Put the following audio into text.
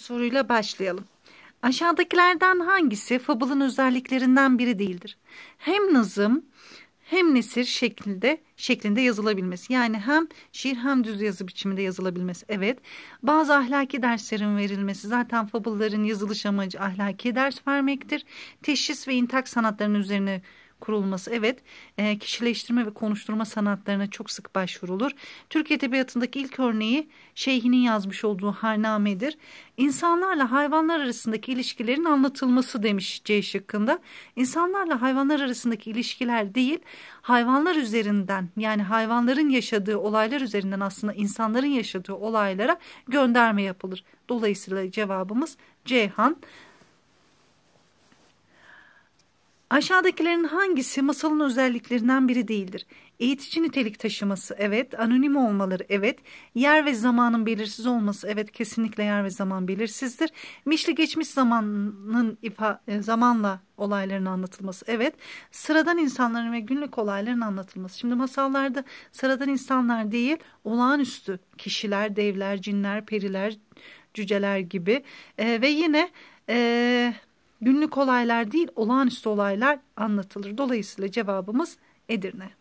soruyla başlayalım. Aşağıdakilerden hangisi Fable'ın özelliklerinden biri değildir? Hem nazım hem nesir şeklinde şeklinde yazılabilmesi. Yani hem şiir hem düz yazı biçiminde yazılabilmesi. Evet bazı ahlaki derslerin verilmesi zaten fabulların yazılış amacı ahlaki ders vermektir. Teşhis ve intak sanatlarının üzerine kurulması. Evet e, kişileştirme ve konuşturma sanatlarına çok sık başvurulur. Türk Edebiyatı'ndaki ilk örneği Şeyhi'nin yazmış olduğu Harname'dir. İnsanlarla hayvanlar arasındaki ilişkilerin anlatılması demiş C şıkkında. İnsanlarla hayvanlar arasındaki ilişkiler değil hayvanlar üzerinden yani hayvanların yaşadığı olaylar üzerinden aslında insanların yaşadığı olaylara gönderme yapılır. Dolayısıyla cevabımız Ceyhan. Aşağıdakilerin hangisi masalın özelliklerinden biri değildir? Eğitici nitelik taşıması evet, anonim olmaları evet, yer ve zamanın belirsiz olması evet, kesinlikle yer ve zaman belirsizdir. Mişli geçmiş zamanın ifa, e, zamanla olayların anlatılması evet, sıradan insanların ve günlük olayların anlatılması. Şimdi masallarda sıradan insanlar değil, olağanüstü kişiler, devler, cinler, periler, cüceler gibi e, ve yine... E, günlük olaylar değil olağanüstü olaylar anlatılır. Dolayısıyla cevabımız Edirne.